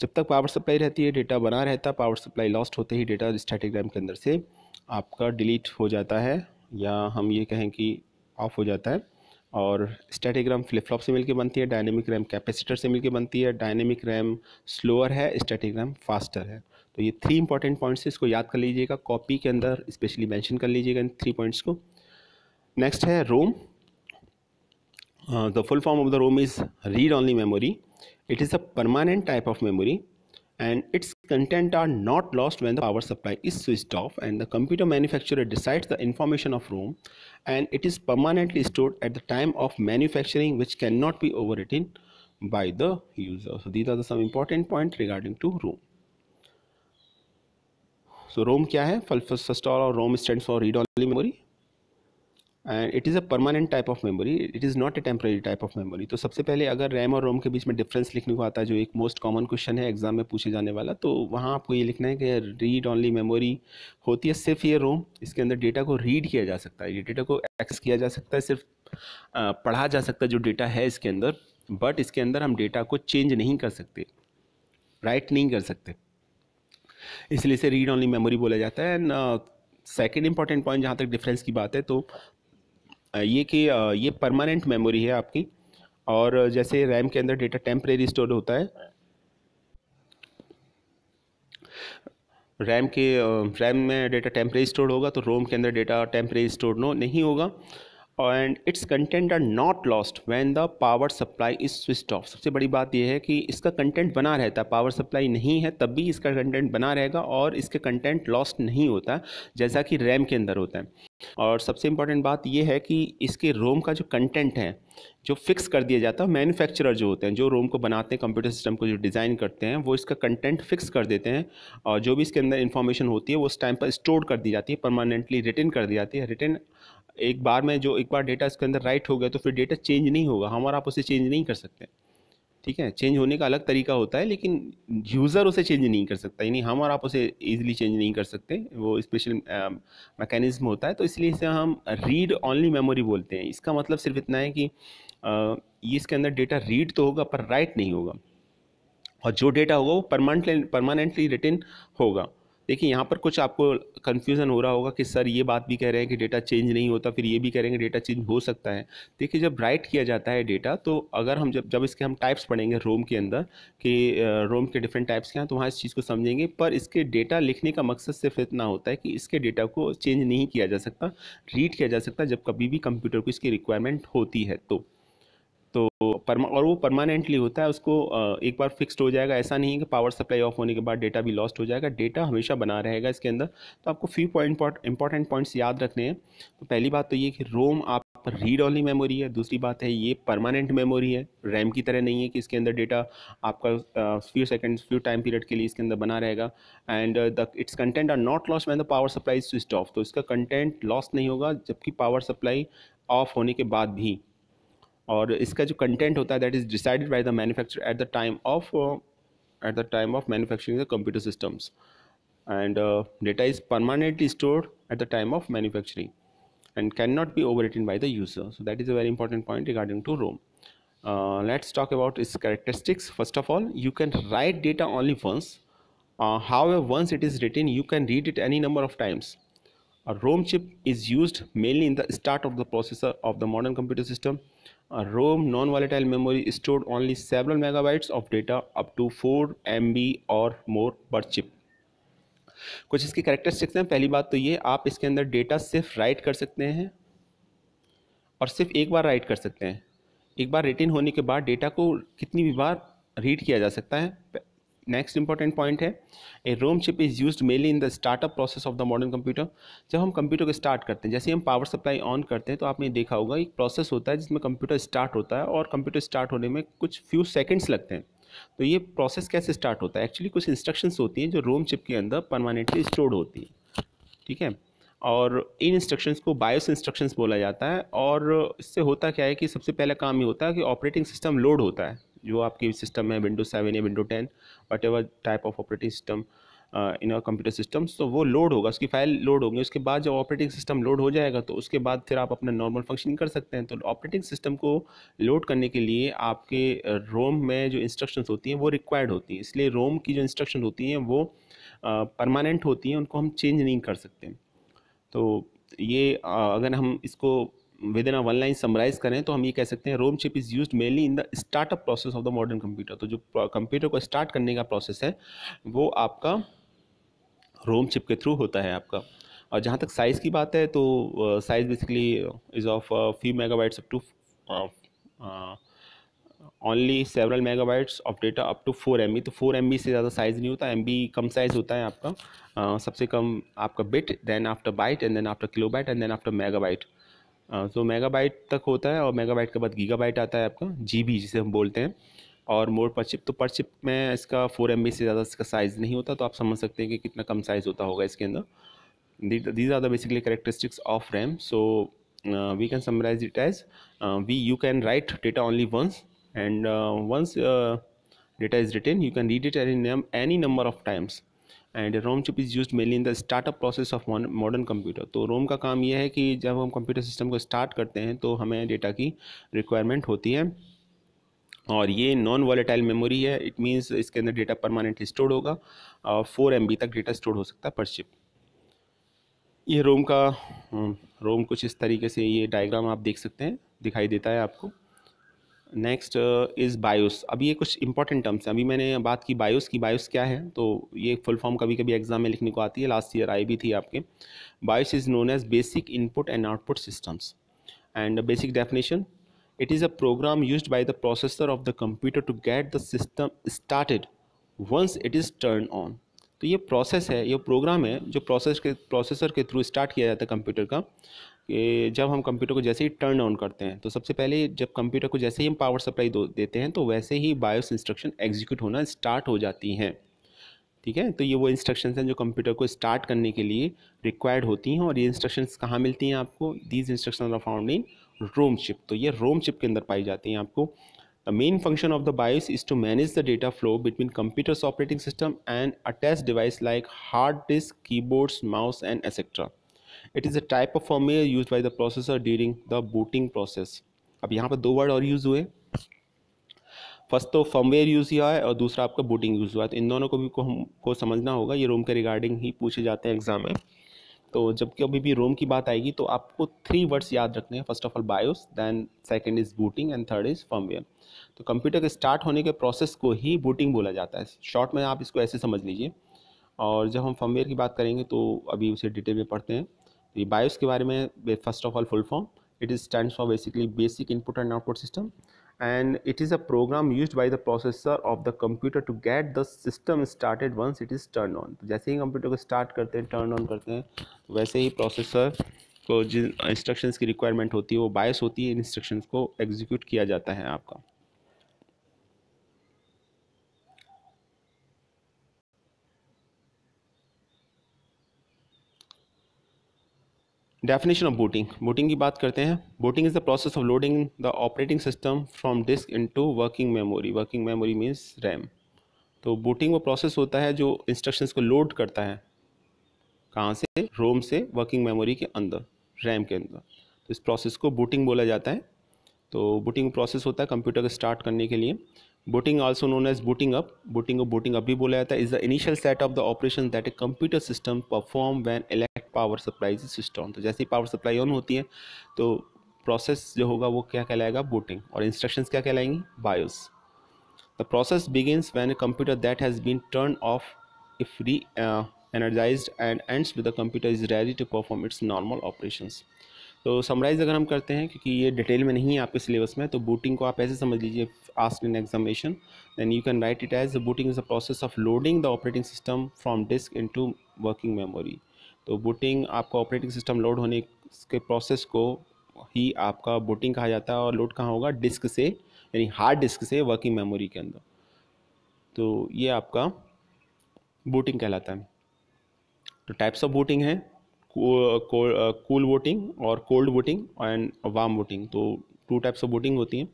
जब तक पावर सप्लाई रहती है डेटा बना रहता है पावर सप्लाई लॉस्ट होते ही डेटा स्टैटिक रैम के अंदर से आपका डिलीट हो जाता है या हम ये कहें कि ऑफ हो जाता है और स्टैटिक रैम फ्लिप फ्लॉप से मिलकर बनती है डायनेमिक रैम कैपेसिटर से मिलकर बनती है डायनेमिक रैम स्लोअर है स्टैटिक रैम फास्टर है तो ये थ्री इंपॉर्टेंट पॉइंट्स इसको याद कर लीजिएगा कॉपी के अंदर स्पेशली मेंशन कर लीजिएगा इन थ्री पॉइंट्स को नेक्स्ट है ROM the full form of the ROM is read only memory it is a permanent type of memory and its content are not lost when the power supply is switched off and the computer manufacturer decides the information of ROM and it is permanently stored at the time of manufacturing which cannot be overwritten by the user. So these are the some important points regarding to ROM. So ROM क्या है? First of all, ROM stands for read-only memory. And it is a permanent type of memory it is not a temporary type of memory तो सबसे पहले अगर रैम और रोम के बीच में डिफरेंस लिखने को आता है जो एक मोस्ट कॉमन क्वेश्चन है एग्जाम में पूछे जाने वाला तो वहाँ आपको ये लिखना है कि रीड ऑनली मेमोरी होती है सिर्फ ये रोम इसके अंदर डेटा को रीड किया जा सकता है ये डेटा को एक्स किया जा सकता है सिर्फ पढ़ा जा सकता है जो डेटा है इसके अंदर बट इसके अंदर हम डेटा को चेंज नहीं कर सकते राइट नहीं कर सकते इसलिए इसे रीड ऑनली मेमोरी बोला जाता है एंड सेकेंड इंपॉर्टेंट पॉइंट जहाँ तक डिफरेंस की बात है तो ये कि ये परमानेंट मेमोरी है आपकी और जैसे रैम के अंदर डेटा टेम्परेरी स्टोर होता है रैम के रैम में डेटा टेम्परेरी स्टोर होगा तो रोम के अंदर डेटा टेम्परेरी स्टोर नो नहीं होगा and its content are not lost when the power supply is switch off सबसे बड़ी बात यह है कि इसका कंटेंट बना रहता है पावर सप्लाई नहीं है तब भी इसका कंटेंट बना रहेगा और इसके कंटेंट लॉस्ट नहीं होता जैसा कि रैम के अंदर होता है और सबसे इम्पॉर्टेंट बात यह है कि इसके रोम का जो कंटेंट है जो फिक्स कर दिया जाता है मैन्युफैक्चरर जो होते हैं जो रोम को बनाते हैं कंप्यूटर सिस्टम को जो डिज़ाइन करते हैं वो इसका कंटेंट फिक्स कर देते हैं और जो भी इसके अंदर इन्फॉर्मेशन होती है वो उस टाइम पर स्टोर कर दी जाती है परमानेंटली रिटर्न कर दी जाती है रिटर्न एक बार में जो एक बार डेटा इसके अंदर राइट हो गया तो फिर डेटा चेंज नहीं होगा हम और आप उसे चेंज नहीं कर सकते ठीक है चेंज होने का अलग तरीका होता है लेकिन यूज़र उसे चेंज नहीं कर सकता यानी हम और आप उसे ईजिली चेंज नहीं कर सकते वो स्पेशल मैकेनिज़्म होता है तो इसलिए इसे हम रीड ऑनली मेमोरी बोलते हैं इसका मतलब सिर्फ इतना है कि ये ये इसके अंदर डेटा रीड तो होगा पर राइट नहीं होगा और जो डेटा होगा वो परमानेंटली परमानेंटली रिटर्न होगा देखिए यहाँ पर कुछ आपको कन्फ्यूज़न हो रहा होगा कि सर ये बात भी कह रहे हैं कि डेटा चेंज नहीं होता फिर ये भी कह रहे हैं कि डेटा चेंज हो सकता है देखिए जब राइट किया जाता है डेटा तो अगर हम जब जब इसके हम टाइप्स पढ़ेंगे रोम के अंदर कि रोम के डिफरेंट टाइप्स के हैं तो वहाँ इस चीज़ को समझेंगे पर इसके डेटा लिखने का मकसद सिर्फ इतना होता है कि इसके डेटा को चेंज नहीं किया जा सकता रीड किया जा सकता जब कभी भी कंप्यूटर को इसकी रिक्वायरमेंट होती है तो तो परमा और वो परमानेंटली होता है उसको एक बार फिक्स्ड हो जाएगा ऐसा नहीं है कि पावर सप्लाई ऑफ होने के बाद डेटा भी लॉस्ट हो जाएगा डेटा हमेशा बना रहेगा इसके अंदर तो आपको फ्यू पॉइंट इंपॉर्टेंट पॉइंट्स याद रखने हैं तो पहली बात तो ये कि रोम आप रीड ऑनली मेमोरी है दूसरी बात है ये परमानेंट मेमोरी है रैम की तरह नहीं है कि इसके अंदर डेटा आपका few second few time period के लिए इसके अंदर बना रहेगा and the its content are not lost when the power supply switch off तो इसका कंटेंट लॉस नहीं होगा जबकि पावर सप्लाई ऑफ होने के बाद भी और इसका जो कंटेंट होता है that is decided by the manufacture at the time of at the time of and uh, data is permanently stored at the time of manufacturing and cannot be overwritten by the user so that is a very important point regarding to rom uh, let's talk about its characteristics first of all you can write data only once uh, however once it is written you can read it any number of times a rom chip is used mainly in the start of the processor of the modern computer system ROM non volatile memory stored only seven megabytes of data up to four M और मोर पर चिप कुछ इसकी करेक्टरिस्टिक्स हैं पहली बात तो ये आप इसके अंदर डेटा सिर्फ राइट कर सकते हैं और सिर्फ एक बार राइट कर सकते हैं एक बार रिटिन होने के बाद डेटा को कितनी भी बार रीड किया जा सकता है नेक्स्ट इंपॉर्टेंट पॉइंट है a ROM chip is use mainly in the startup process of the modern computer जब हम कंप्यूटर को स्टार्ट करते हैं जैसे हम पावर सप्लाई ऑन करते हैं तो आपने देखा होगा एक प्रोसेस होता है जिसमें कंप्यूटर स्टार्ट होता है और कंप्यूटर स्टार्ट होने में कुछ फ्यू सेकेंड्स लगते हैं तो ये प्रोसेस कैसे स्टार्ट होता है एक्चुअली कुछ इंस्ट्रक्शंस होती हैं जो रोम चिप के अंदर परमानेंटली स्टोर्ड होती हैं ठीक है और इन इंस्ट्रक्शंस को बायोस इंस्ट्रक्शंस बोला जाता है और इससे होता क्या है कि सबसे पहला काम ये होता है कि ऑपरेटिंग सिस्टम लोड होता है जो आपकी सिस्टम है विंडो सेवन या window ten whatever type of operating system in our computer system तो वो लोड होगा उसकी फाइल लोड होगी उसके बाद जब ऑपरेटिंग सिस्टम लोड हो जाएगा तो उसके बाद फिर आप अपना नॉर्मल फंक्शन कर सकते हैं तो ऑपरेटिंग सिस्टम को लोड करने के लिए आपके रोम uh, में जो इंस्ट्रक्शंस होती हैं वो रिक्वायर्ड होती हैं इसलिए रोम की जो इंस्ट्रक्शन होती हैं वो परमानेंट uh, होती हैं उनको हम चेंज नहीं कर सकते तो ये uh, अगर हम इसको within a one line summarize करें तो हम ये कह सकते हैं ROM chip is use mainly in the startup process of the modern computer तो जो कंप्यूटर को स्टार्ट करने का प्रोसेस है वो आपका रोम चिप के थ्रू होता है आपका और जहाँ तक साइज़ की बात है तो size basically is of few megabytes up to only several megabytes of data up to four M तो फोर एम से ज़्यादा साइज़ नहीं होता एम कम साइज़ होता है आपका uh, सबसे कम आपका bit then after byte and then after kilobyte and then after megabyte so megabyte तक होता है और मेगाबाइट के बाद गीगाबाइट आता है आपका जीबी जिसे हम बोलते हैं और मोर पर चिप तो पर चिप में इसका फोर एम से ज़्यादा इसका साइज़ नहीं होता तो आप समझ सकते हैं कि कितना कम साइज़ होता होगा इसके अंदर these are the basically characteristics of RAM so we can summarize it as we you can write data only once and once data is written you can read it an any number of times and ROM chip is use mainly in the startup process of modern computer तो रोम का काम यह है कि जब हम कंप्यूटर सिस्टम को स्टार्ट करते हैं तो हमें डेटा की रिक्वायरमेंट होती है और ये नॉन वॉलेटाइल मेमोरी है इट मीन्स इसके अंदर डेटा परमानेंटली स्टोर होगा और फोर एम तक डेटा स्टोर हो सकता है पर चिप ये रोम का रोम हम्म, कुछ इस तरीके से ये डायग्राम आप देख सकते हैं दिखाई देता है आपको नेक्स्ट इज़ बायोस अभी ये कुछ इंपॉर्टेंट टर्म्स हैं अभी मैंने बात की बायोस की बायोस क्या है तो ये फुल फॉर्म कभी कभी एग्जाम में लिखने को आती है लास्ट ईयर आई भी थी आपके BIOS is known as basic input and output systems and basic definition it is a program use by the processor of the computer to get the system started once it is turn on तो ये प्रोसेस है ये प्रोग्राम है जो प्रोसेस के प्रोसेसर के थ्रू स्टार्ट किया जाता है कंप्यूटर का कि जब हम कंप्यूटर को जैसे ही टर्न ऑन करते हैं तो सबसे पहले जब कंप्यूटर को जैसे ही हम पावर सप्लाई देते हैं तो वैसे ही बायोस इंस्ट्रक्शन एग्जीक्यूट होना स्टार्ट हो जाती हैं ठीक है तो ये वो इंस्ट्रक्शंस हैं जो कंप्यूटर को स्टार्ट करने के लिए रिक्वायर्ड होती हैं और ये इंस्ट्रक्शंस कहाँ मिलती हैं आपको these instruction are found in ROM chip तो ये रोम चिप के अंदर पाई जाती हैं आपको the main function of the BIOS is to manage the data flow between computers operating system and attach device like hard disk keyboards mouse and etcetera it is a type of firmware use by the processor during the booting process अब यहाँ पर दो वर्ड और यूज़ हुए फर्स्ट तो फर्मवेयर यूज़ हुआ है और दूसरा आपका बूटिंग यूज़ हुआ है तो इन दोनों को भी को हमको समझना होगा ये रोम के रिगार्डिंग ही पूछे जाते हैं एग्जाम में तो जबकि अभी भी रोम की बात आएगी तो आपको थ्री वर्ड्स याद रखने हैं first of all BIOS then second is booting and third is firmware तो कंप्यूटर के स्टार्ट होने के प्रोसेस को ही बूटिंग बोला जाता है शॉर्ट में आप इसको ऐसे समझ लीजिए और जब हम फर्मवेयर की बात करेंगे तो अभी उसे डिटेल में पढ़ते हैं तो बायोस के बारे में first of all full form it is stand for basically basic input and output system and it is a program use by the processor of the computer to get the system started once it is turn on जैसे ही कंप्यूटर को स्टार्ट करते हैं टर्न ऑन करते हैं वैसे ही प्रोसेसर को जिन इंस्ट्रक्शंस की रिक्वायरमेंट होती है वो बायस होती है इंस्ट्रक्शन को एग्जीक्यूट किया जाता है आपका डेफिनेशन ऑफ बूटिंग बूटिंग की बात करते हैं booting is the process of loading the operating system from disk into working memory working memory means RAM तो बूटिंग वो प्रोसेस होता है जो इंस्ट्रक्शंस को लोड करता है कहाँ से रोम से वर्किंग मेमोरी के अंदर रैम के अंदर तो इस प्रोसेस को बूटिंग बोला जाता है तो बूटिंग प्रोसेस होता है कंप्यूटर को स्टार्ट करने के लिए booting also known as booting up booting को बूटिंग अप भी बोला जाता है is the initial set of the operation that a computer system perform when power supply system on तो जैसे ही पावर सप्लाई ऑन होती है तो प्रोसेस जो होगा वो क्या कहलाएगा बूटिंग और इंस्ट्रक्शंस क्या कहलाएंगी BIOS the process begins when a computer that has been turn off if re energize and and with the computer is ready to perform its normal operation तो समराइज अगर हम करते हैं क्योंकि ये डिटेल में नहीं है आपके सिलेबस में तो बूटिंग को आप ऐसे समझ लीजिए ask in examination then you can write it as the booting is the process of loading the operating system from disk into working memory तो बूटिंग आपका ऑपरेटिंग सिस्टम लोड होने के प्रोसेस को ही आपका बूटिंग कहा जाता है और लोड कहाँ होगा डिस्क से यानी हार्ड डिस्क से वर्किंग मेमोरी के अंदर तो ये आपका बूटिंग कहलाता है तो टाइप्स ऑफ बूटिंग है कूल बूटिंग और cold booting and warm booting तो टू टाइप्स ऑफ बूटिंग होती हैं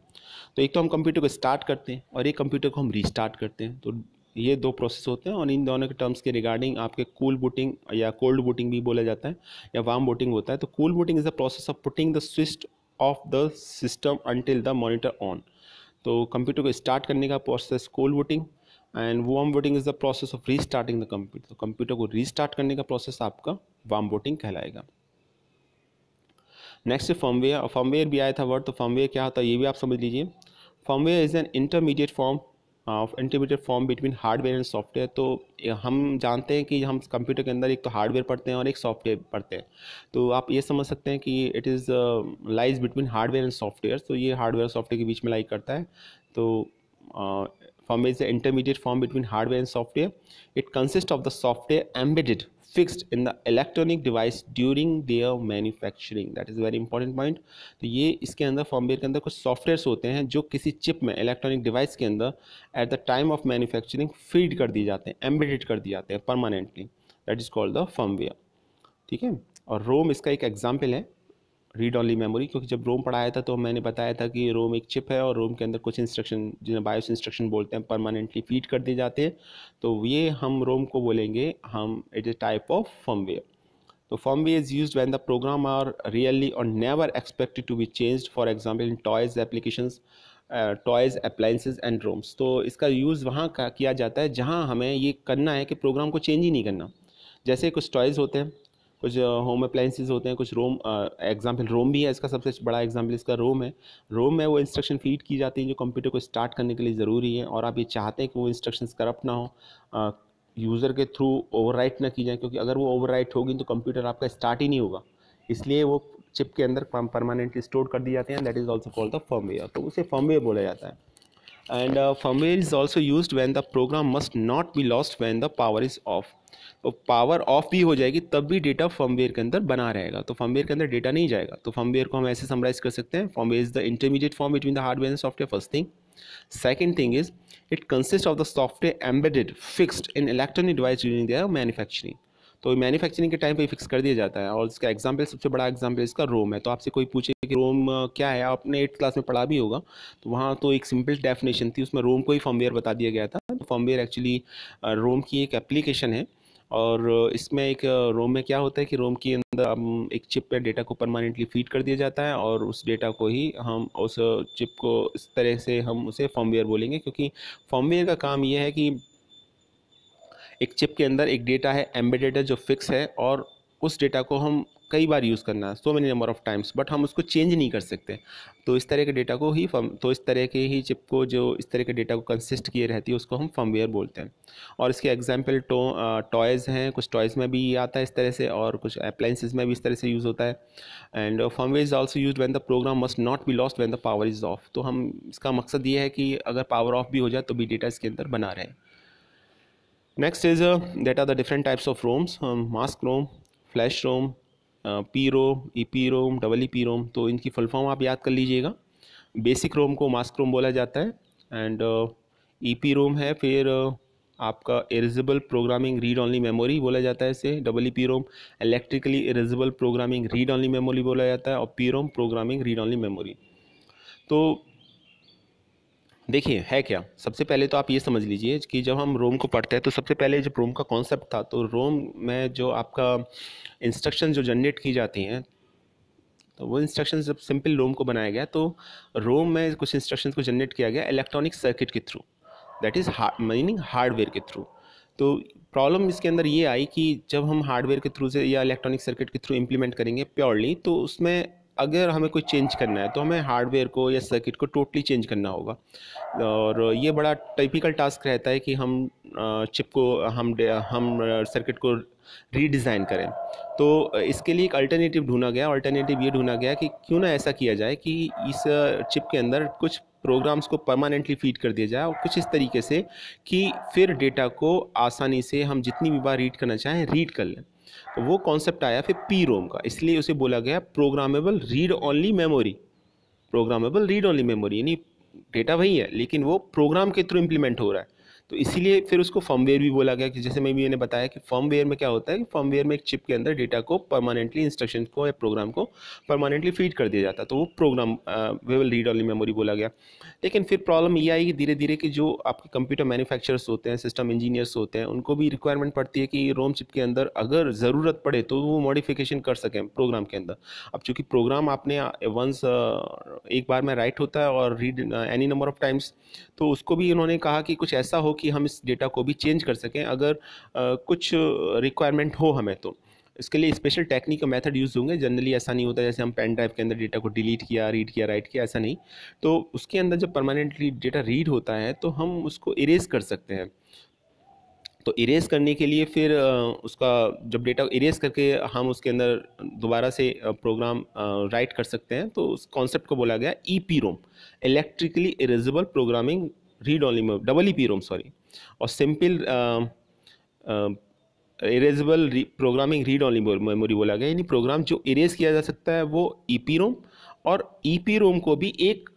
तो एक तो हम कंप्यूटर को स्टार्ट करते हैं और एक कंप्यूटर को हम रीस्टार्ट करते हैं तो ये दो प्रोसेस होते हैं और इन दोनों के टर्म्स के रिगार्डिंग आपके कूल बूटिंग या कोल्ड बूटिंग भी बोला जाता है या वार्म बूटिंग होता है तो cool booting is the process of putting the switch off the system until the monitor on तो कंप्यूटर को स्टार्ट करने का process cold booting and warm booting is the process of re starting the computer तो कंप्यूटर को रीस्टार्ट करने का प्रोसेस आपका वार्म बूटिंग कहलाएगा नेक्स्ट फॉर्मवेयर फॉर्मवेयर भी आया था वर्ड तो फॉर्मवेयर क्या होता है ये भी आप समझ लीजिए firmware is an intermediate form intermediate form between hardware and software तो हम जानते हैं कि हम कंप्यूटर के अंदर एक तो हार्डवेयर पढ़ते हैं और एक सॉफ्टवेयर पढ़ते हैं तो आप ये समझ सकते हैं कि it is lies between hardware and software तो ये हार्डवेयर सॉफ्टवेयर के बीच में लाइक करता है तो firmware is the intermediate form between hardware and software. It consists of the software embedded fixed in the electronic device during their manufacturing that is very important point तो ये इसके अंदर फॉर्मवेयर के अंदर कुछ सॉफ्टवेयर्स होते हैं जो किसी चिप में इलेक्ट्रॉनिक डिवाइस के अंदर at the time of manufacturing फीड कर दिए जाते हैं एम्बेडेड कर दिए जाते हैं permanently that is called the firmware ठीक है और रोम इसका एक एग्जाम्पल है रीड ऑनली मेमोरी क्योंकि जब रोम पढ़ाया था तो मैंने बताया था कि रोम एक चिप है और रोम के अंदर कुछ इंस्ट्रक्शन जिन्हें बायोस इंस्ट्रक्शन बोलते हैं परमानेंटली फीड कर दिए जाते हैं तो ये हम रोम को बोलेंगे हम it is type of firmware तो firmware is use when the program are really और never expected to be change for example in toys application toys appliances and ROMs तो इसका यूज़ वहाँ का किया जाता है जहाँ हमें ये करना है कि प्रोग्राम को चेंज ही नहीं करना जैसे कुछ टॉयज़ होते हैं कुछ होम अप्लाइंसिस होते हैं कुछ रोम एग्जाम्पल रोम भी है इसका सबसे बड़ा एग्जाम्पल इसका रोम है रोम में वो इंस्ट्रक्शन फीड की जाती है जो कंप्यूटर को स्टार्ट करने के लिए ज़रूरी है और आप ये चाहते हैं कि वो इंस्ट्रक्शंस करप्ट ना हो यूज़र के थ्रू ओवरराइट ना की जाए क्योंकि अगर वो ओवरराइट होगी तो कंप्यूटर आपका स्टार्ट ही नहीं होगा इसलिए वो चिप के अंदर परमानेंटली स्टोर कर दी जाते हैं that is also called the firmware तो उसे फर्मवेयर बोला जाता है and firmware is also use when the program must not be lost when the power is off तो पावर ऑफ भी हो जाएगी तब भी डेटा फर्मवेयर के अंदर बना रहेगा तो फर्मवेयर के अंदर डेटा नहीं जाएगा तो फर्मवेयर को हम ऐसे समराइज कर सकते हैं firmware is the intermediate form between the hardware and software first thing second thing is it consist of the software embedded fixed in electronic device during their manufacturing तो मैन्युफैक्चरिंग के टाइम पे फिक्स कर दिया जाता है और इसका एग्जाम्पल सबसे बड़ा एग्जाम्पल इसका रोम है तो आपसे कोई पूछे कि रोम क्या है आपने एट्थ क्लास में पढ़ा भी होगा तो वहाँ तो एक सिंपल डेफिनेशन थी उसमें रोम को ही फॉर्मवेयर बता दिया गया था तो फॉर्मवेयर एक्चुअली रोम की एक एप्लीकेशन है और इसमें एक रोम में क्या होता है कि रोम के अंदर एक चिप पर डेटा को परमानेंटली फीड कर दिया जाता है और उस डेटा को ही हम उस चिप को इस तरह से हम उसे फॉर्मवेयर बोलेंगे क्योंकि फॉर्मवेयर का काम यह है कि एक चिप के अंदर एक डेटा है एम्बेडेड है जो फिक्स है और उस डेटा को हम कई बार यूज़ करना है so many number of times but हम उसको चेंज नहीं कर सकते तो इस तरह के डेटा को ही फर्म तो इस तरह के ही चिप को जो इस तरह के डेटा को कंसिस्ट किए रहती है उसको हम फर्मवेयर बोलते हैं और इसके एग्जाम्पल टो टॉयज़ हैं कुछ टॉयज़ में भी आता है इस तरह से और कुछ अप्लाइंसिस में भी इस तरह से यूज़ होता है and firmware is also use when the program must not be lost when the power is off तो हम इसका मकसद ये है कि अगर पावर ऑफ भी हो जाए तो भी डेटा इसके अंदर बना रहे next is uh, that are the different types of roms um, mask rom flash rom P ROM E P ROM double E P ROM तो इनकी फुल फॉर्म आप याद कर लीजिएगा बेसिक रोम को मास्क रोम बोला जाता है एंड ई पी रोम है फिर uh, आपका erasable programming read only memory बोला जाता है इसे double E P ROM electrically erasable programming read only memory बोला जाता है और P ROM programming read only memory तो देखिए है क्या सबसे पहले तो आप ये समझ लीजिए कि जब हम रोम को पढ़ते हैं तो सबसे पहले जब रोम का कॉन्सेप्ट था तो रोम में जो आपका इंस्ट्रक्शन जो जनरेट की जाती हैं तो वो इंस्ट्रक्शन जब सिंपल रोम को बनाया गया तो रोम में कुछ इंस्ट्रक्शन को जनरेट किया गया इलेक्ट्रॉनिक सर्किट के through that is hard meaning hardware के थ्रू तो प्रॉब्लम इसके अंदर ये आई कि जब हम हार्डवेयर के थ्रू से या इलेक्ट्रॉनिक सर्किट के थ्रू इम्प्लीमेंट करेंगे प्योरली तो उसमें अगर हमें कोई चेंज करना है तो हमें हार्डवेयर को या सर्किट को टोटली चेंज करना होगा और ये बड़ा टिपिकल टास्क रहता है कि हम चिप को हम हम सर्किट को रीडिज़ाइन करें तो इसके लिए एक अल्टरनेटिव ढूंढा गया अल्टरनेटिव ये ढूंढा गया कि क्यों ना ऐसा किया जाए कि इस चिप के अंदर कुछ प्रोग्राम्स को परमानेंटली फीड कर दिया जाए और कुछ इस तरीके से कि फिर डेटा को आसानी से हम जितनी भी बार रीड करना चाहें रीड कर लें तो वो कॉन्सेप्ट आया फिर पी रोम का इसलिए उसे बोला गया programmable read only memory programmable read only memory यानी डेटा वही है लेकिन वो प्रोग्राम के थ्रू इम्प्लीमेंट हो रहा है तो इसीलिए फिर उसको फर्मवेयर भी बोला गया कि जैसे मैं भी मैंने बताया कि फर्मवेयर में क्या होता है कि फर्मवेयर में एक चिप के अंदर डेटा को परमानेंटली इंस्ट्रक्शन को या प्रोग्राम को परमानेंटली फीड कर दिया जाता है तो वो programmable read only memory बोला गया लेकिन फिर प्रॉब्लम ये आई कि धीरे धीरे कि जो आपके कंप्यूटर मैन्युफैक्चरर्स होते हैं सिस्टम इंजीनियर्स होते हैं उनको भी रिक्वायरमेंट पड़ती है कि रोम चिप के अंदर अगर ज़रूरत पड़े तो वो मॉडिफिकेशन कर सकें प्रोग्राम के अंदर अब चूँकि प्रोग्राम आपने वंस एक बार में राइट होता है और read any number of times तो उसको भी इन्होंने कहा कि कुछ ऐसा हो कि हम इस डेटा को भी चेंज कर सकें अगर कुछ रिक्वायरमेंट हो हमें तो इसके लिए स्पेशल टेक्निक का मेथड यूज़ होंगे जनरली ऐसा नहीं होता जैसे हम पेन ड्राइव के अंदर डेटा को डिलीट किया रीड किया राइट किया ऐसा नहीं तो उसके अंदर जब परमानेंटली डेटा रीड होता है तो हम उसको इरेज कर सकते हैं तो इरेज करने के लिए फिर उसका जब डेटा इरेज करके हम उसके अंदर दोबारा से प्रोग्राम राइट कर सकते हैं तो उस कॉन्सेप्ट को बोला गया E P ROM electrically erasable programming read only मोम double E P ROM sorry और simple erasable programming read only memory बोला गया यानी प्रोग्राम जो इरेज किया जा सकता है वो ई पी रोम और ई पी रोम को भी एक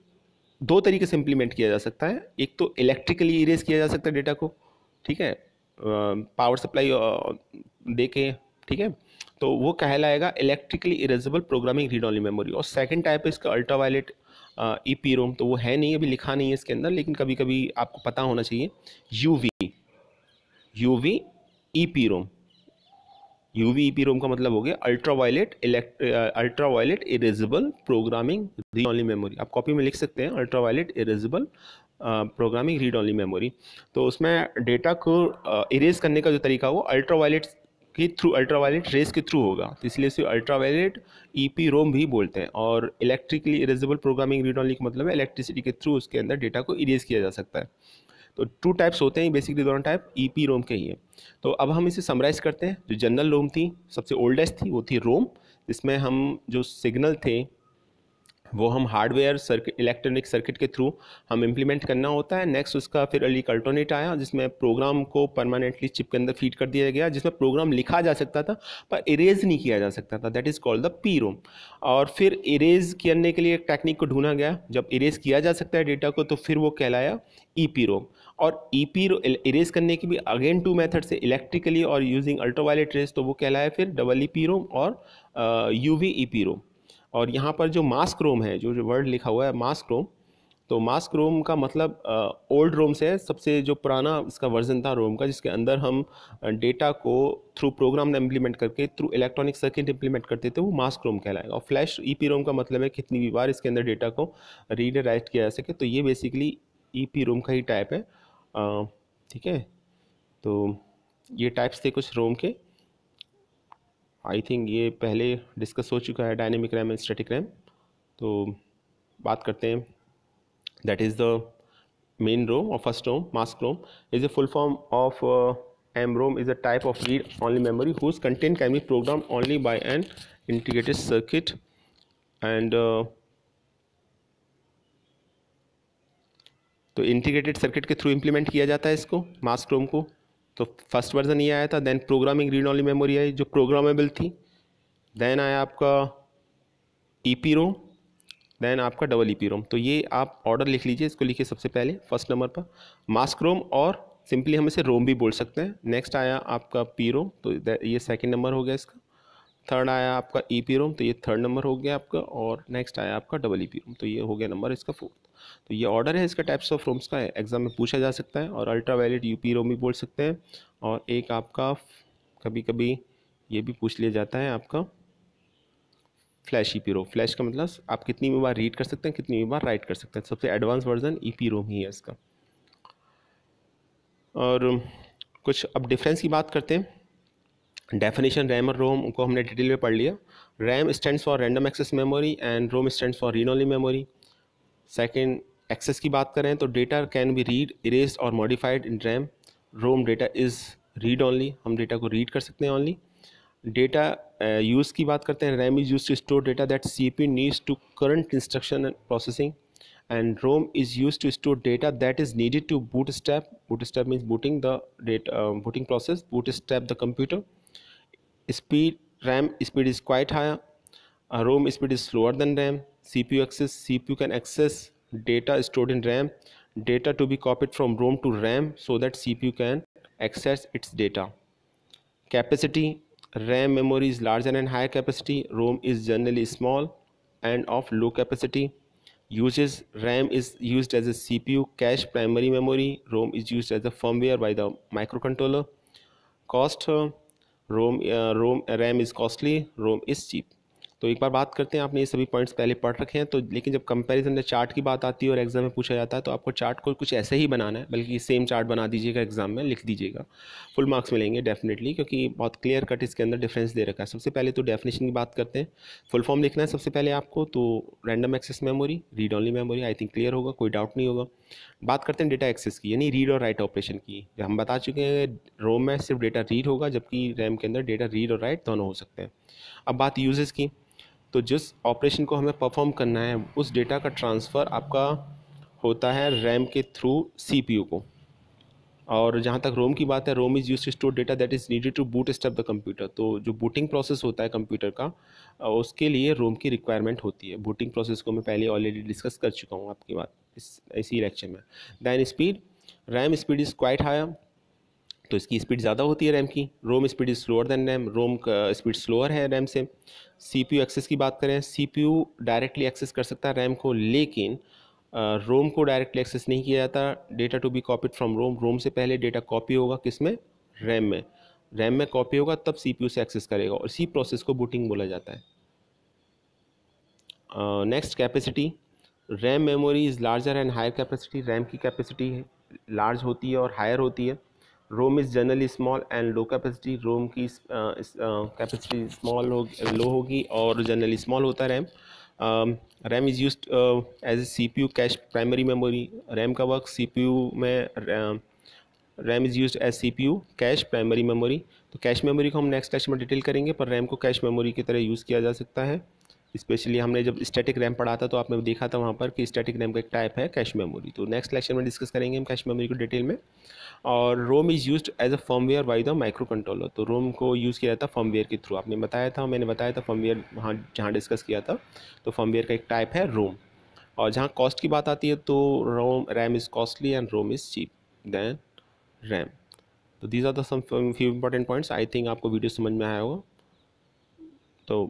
दो तरीके से इम्प्लीमेंट किया जा सकता है एक तो इलेक्ट्रिकली इरेज किया जा सकता है डेटा को ठीक है पावर सप्लाई दे के ठीक है तो वो कहलाएगा electrically erasable programming read only memory और सेकंड टाइप है इसका ultraviolet E P ROM तो वो है नहीं अभी लिखा नहीं है इसके अंदर लेकिन कभी कभी आपको पता होना चाहिए U V U V E P ROM U V E P ROM का मतलब हो गया ultraviolet elect ultraviolet erasable programming read only memory आप कॉपी में लिख सकते हैं ultraviolet erasable programming read only memory तो उसमें डेटा को इरेज करने का जो तरीका वो अल्ट्रा वायलेट के थ्रू अल्ट्रावायलेट रेस के थ्रू होगा तो इसलिए इसे अल्ट्रावायलेट ई पी रोम भी बोलते हैं और electrically erasable programming read only का मतलब है इलेक्ट्रिसिटी के थ्रू उसके अंदर डेटा को इरेज किया जा सकता है तो टू टाइप्स होते हैं बेसिकली दोनों टाइप ई पी रोम के ही है तो अब हम इसे समराइज़ करते हैं जो जनरल रोम थी सबसे ओल्डेस्ट थी वो थी रोम जिसमें हम जो सिग्नल थे वो हम हार्डवेयर सर्किट इलेक्ट्रॉनिक सर्किट के थ्रू हम इम्प्लीमेंट करना होता है नेक्स्ट उसका फिर अली अल्टरनेट आया जिसमें प्रोग्राम को परमानेंटली चिप के अंदर फीड कर दिया गया जिसमें प्रोग्राम लिखा जा सकता था पर इरेज नहीं किया जा सकता था that is called the P ROM और फिर इरेज करने के लिए एक टेक्निक को ढूंढा गया जब इरेज किया जा सकता है डेटा को तो फिर वो कहलाया ई पी रोम और ई पी इरेज करने की भी अगेन टू मेथड से इलेक्ट्रिकली और यूजिंग अल्ट्रावायलेट रेज तो वो कहलाया फिर डबल ई पी रोम और U V E P ROM और यहाँ पर जो मास्क रोम है जो वर्ड लिखा हुआ है मास्क रोम तो मास्क रोम का मतलब ओल्ड रोम से है सबसे जो पुराना इसका वर्जन था रोम का जिसके अंदर हम डेटा को थ्रू प्रोग्राम इम्प्लीमेंट करके थ्रू इलेक्ट्रॉनिक सर्किट इम्प्लीमेंट करते थे वो मास्क रोम कहलाएगा और फ्लैश ई पी रोम का मतलब है कितनी भी बार इसके अंदर डेटा को रीड राइट किया जा सके तो ये बेसिकली ई पी रोम का ही टाइप है ठीक है तो ये टाइप्स थे कुछ रोम के आई थिंक ये पहले डिस्कस हो चुका है dynamic RAM and static RAM तो बात करते हैं that is the main ROM और first ROM mask ROM is a full form of M ROM is a type of read only memory whose content can be program only by an integrated circuit and तो इंटीग्रेटेड सर्किट के थ्रू इंप्लीमेंट किया जाता है इसको मास्क रोम को तो फर्स्ट वर्जन ये आया था then programming read only memory आई जो प्रोग्रामेबल थी देन आया आपका ई पी रोम देन आपका डबल ई पी रोम तो ये आप ऑर्डर लिख लीजिए इसको लिखिए सबसे पहले फर्स्ट नंबर पर मास्क रोम और सिंपली हम इसे रोम भी बोल सकते हैं नेक्स्ट आया आपका पी रोम तो ये सेकेंड नंबर हो गया इसका थर्ड आया आपका ई पी रोम तो ये थर्ड नंबर हो गया आपका और नेक्स्ट आया आपका डबल ई पी रोम तो ये हो गया नंबर इसका फोर्थ तो ये ऑर्डर है इसका टाइप्स ऑफ रूम्स का एग्ज़ाम में पूछा जा सकता है और अल्ट्रा वायलेट पी रोम भी बोल सकते हैं और एक आपका कभी कभी ये भी पूछ लिया जाता है आपका flash E P ROM flash का मतलब आप कितनी भी बार रीड कर सकते हैं कितनी भी बार राइट कर सकते हैं सबसे advance version E P ROM ही है इसका और कुछ अब डिफरेंस की बात करते हैं डेफिनेशन रैम और रोम को हमने डिटेल में पढ़ लिया RAM stand for random access memory and ROM stand for read only memory second access की बात करें तो data can be read erase और modified in RAM ROM data is read only हम डेटा को रीड कर सकते हैं ऑनली डेटा यूज़ की बात करते हैं RAM is use to store data that C P needs to current instruction and processing and ROM is use to store data that is needed to bootstrap bootstrap means booting the data booting process bootstrap the computer speed RAM speed is quite high ROM speed is slower than RAM CPU access CPU can access data stored in RAM data to be copied from ROM to RAM so that CPU can access its data capacity RAM memory is larger and higher capacity ROM is generally small and of low capacity uses RAM is used as a CPU cache primary memory ROM is used as a firmware by the microcontroller cost uh, ROM, uh, ROM RAM is costly ROM is cheap तो एक बार बात करते हैं आपने ये सभी पॉइंट्स पहले पढ़ रखे हैं तो लेकिन जब कंपैरिजन में चार्ट की बात आती है और एग्ज़ाम में पूछा जाता है तो आपको चार्ट को कुछ ऐसे ही बनाना है बल्कि सेम चार्ट बना दीजिएगा एग्ज़ाम में लिख दीजिएगा फुल मार्क्स मिलेंगे डेफिनेटली क्योंकि बहुत क्लियर कट इसके अंदर डिफरेंस दे रखा है सबसे पहले तो डेफिनेशन की बात करते हैं फुल फॉर्म लिखना है सबसे पहले आपको तो random access memory read only memory I think clear होगा कोई डाउट नहीं होगा बात करते हैं डेटा एक्सेस की यानी रीड और राइट ऑपरेशन की हम बता चुके हैं रोम में सिर्फ डेटा रीड होगा जबकि रैम के अंदर डेटा रीड और राइट दोनों हो सकते हैं अब बात यूजेस की तो जिस ऑपरेशन को हमें परफॉर्म करना है उस डेटा का ट्रांसफ़र आपका होता है रैम के थ्रू सीपीयू को और जहाँ तक रोम की बात है ROM is use to store data that is needed to bootstrap the computer तो जो बूटिंग प्रोसेस होता है कंप्यूटर का उसके लिए रोम की रिक्वायरमेंट होती है बूटिंग प्रोसेस को मैं पहले ऑलरेडी डिस्कस कर चुका हूँ आपकी बात इस इसी लेक्चर में than speed RAM speed is quite high तो इसकी स्पीड ज़्यादा होती है रैम की ROM speed is slower than RAM ROM का स्पीड स्लोअर है रैम से सी पी एक्सेस की बात करें C P U directly access कर सकता है रैम को लेकिन रोम को डायरेक्टली एक्सेस नहीं किया जाता data to be copied from ROM ROM से पहले डेटा कॉपी होगा किस में रैम में रैम में कॉपी होगा तब सी पी यू से एक्सेस करेगा और इसी प्रोसेस को बूटिंग बोला जाता है next capacity RAM memory is larger and higher capacity RAM की कैपेसिटी लार्ज होती है और हायर होती है ROM is generally small and low capacity ROM की कैपेसिटी स्मॉल हो लो होगी और जनरली स्मॉल होता है RAM RAM is use as a C P U cache primary memory RAM का वर्क सी पी यू में RAM is use as C P U cache primary memory तो कैश मेमोरी को हम नेक्स्ट लेक्चर में डिटेल करेंगे पर रैम को कैश मेमोरी की तरह यूज़ किया जा सकता है स्पेशली हमने जब स्टैटिक रैम पढ़ा था तो आपने देखा था वहाँ पर कि स्टैटिक रैम का एक टाइप है कैश मेमोरी तो नेक्स्ट लेक्चर में डिस्कस करेंगे हम कैश मेमोरी को डिटेल में और ROM is use as a firmware by the microcontroller तो रोम को यूज़ किया जाता है फर्मवेयर के थ्रू आपने बताया था मैंने बताया था फर्मवेयर वहाँ जहाँ डिस्कस किया था तो फर्मवेयर का एक टाइप है रोम और जहाँ कॉस्ट की बात आती है तो ROM RAM is costly and ROM is cheap than RAM तो these are the some few important points I think आपको वीडियो समझ में आया होगा तो